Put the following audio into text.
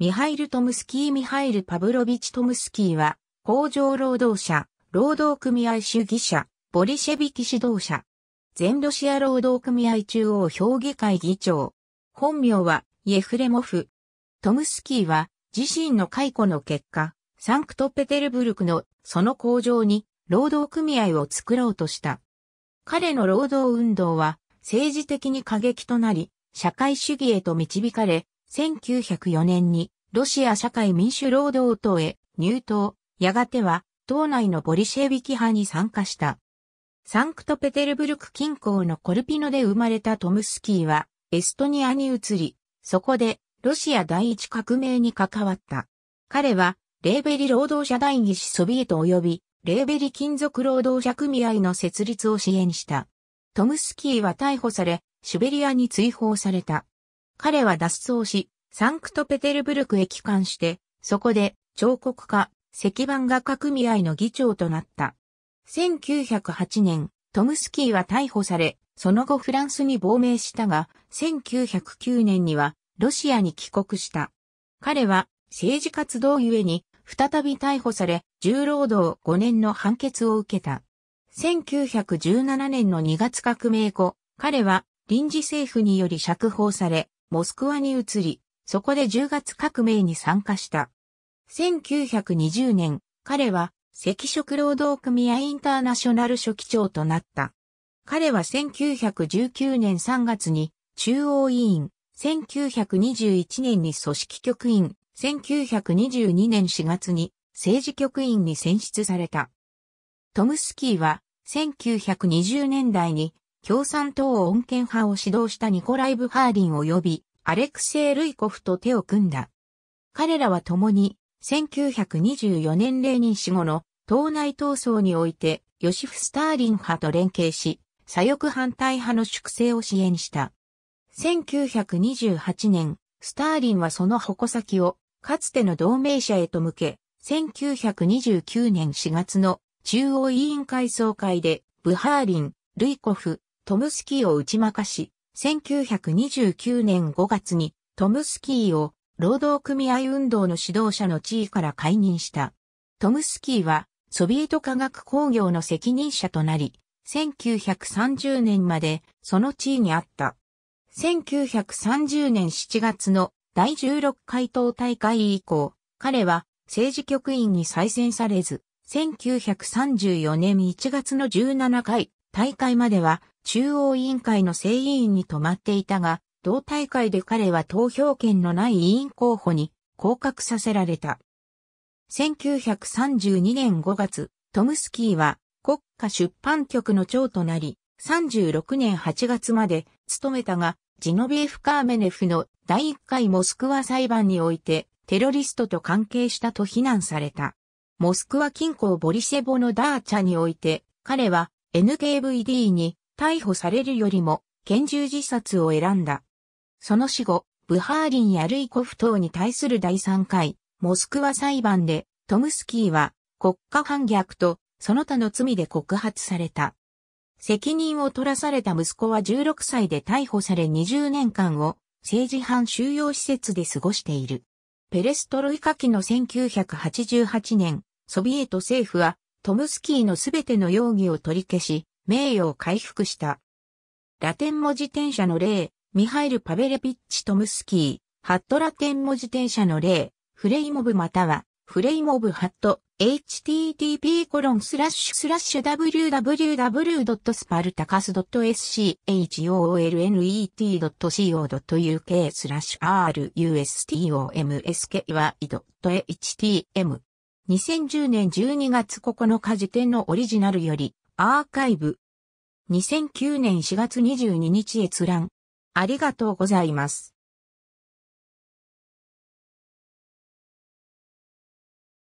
ミハイル・トムスキー・ミハイル・パブロビチ・トムスキーは、工場労働者、労働組合主義者、ボリシェビキ指導者、全ロシア労働組合中央評議会議長。本名は、イェフレモフ。トムスキーは、自身の解雇の結果、サンクトペテルブルクのその工場に労働組合を作ろうとした。彼の労働運動は政治的に過激となり、社会主義へと導かれ、1904年にロシア社会民主労働党へ入党、やがては党内のボリシェビキ派に参加した。サンクトペテルブルク近郊のコルピノで生まれたトムスキーはエストニアに移り、そこでロシア第一革命に関わった。彼はレーベリ労働者代議士ソビエト及びレーベリ金属労働者組合の設立を支援した。トムスキーは逮捕され、シベリアに追放された。彼は脱走し、サンクトペテルブルクへ帰還して、そこで彫刻家、石版画家組合の議長となった。1908年、トムスキーは逮捕され、その後フランスに亡命したが、1909年にはロシアに帰国した。彼は政治活動ゆえに再び逮捕され、重労働5年の判決を受けた。1917年の2月革命後、彼は臨時政府により釈放され、モスクワに移り、そこで10月革命に参加した。1920年、彼は赤色労働組合インターナショナル書記長となった。彼は1919年3月に中央委員、1921年に組織局員、1922年4月に政治局員に選出された。トムスキーは1920年代に共産党恩恵派を指導したニコライ・ブハーリン及びアレクセイ・ルイコフと手を組んだ。彼らは共に1924年レーニン死後の党内闘争においてヨシフ・スターリン派と連携し、左翼反対派の粛清を支援した。1928年、スターリンはその矛先をかつての同盟者へと向け、1929年4月の中央委員会総会で、ブハーリン、ルイコフ、トムスキーを打ち負かし、1929年5月にトムスキーを労働組合運動の指導者の地位から解任した。トムスキーはソビエト科学工業の責任者となり、1930年までその地位にあった。1930年7月の第16回党大会以降、彼は政治局員に再選されず、1934年1月の17回大会までは中央委員会の正委員に泊まっていたが、同大会で彼は投票権のない委員候補に降格させられた。1932年5月、トムスキーは国家出版局の長となり、36年8月まで務めたが、ジノビーフ・カーメネフの第1回モスクワ裁判においてテロリストと関係したと非難された。モスクワ近郊ボリシェボのダーチャにおいて、彼は NKVD に逮捕されるよりも拳銃自殺を選んだ。その死後、ブハーリンやルイコフ等に対する第3回、モスクワ裁判で、トムスキーは国家反逆とその他の罪で告発された。責任を取らされた息子は16歳で逮捕され20年間を政治犯収容施設で過ごしている。ペレストロイカ期の1988年、ソビエト政府はトムスキーのすべての容疑を取り消し、名誉を回復した。ラテン文字転写の例、ミハイル・パベレピッチ・トムスキー、ハットラテン文字転写の例、フレイモブまたは、フレイモブハット、http コロンスラッシュスラッシュ www.spartacus.scolnet.co.uk スラッシュ rustomsky.htm2010 年12月9日時点のオリジナルよりアーカイブ。2009年4月22日閲覧。ありがとうございます。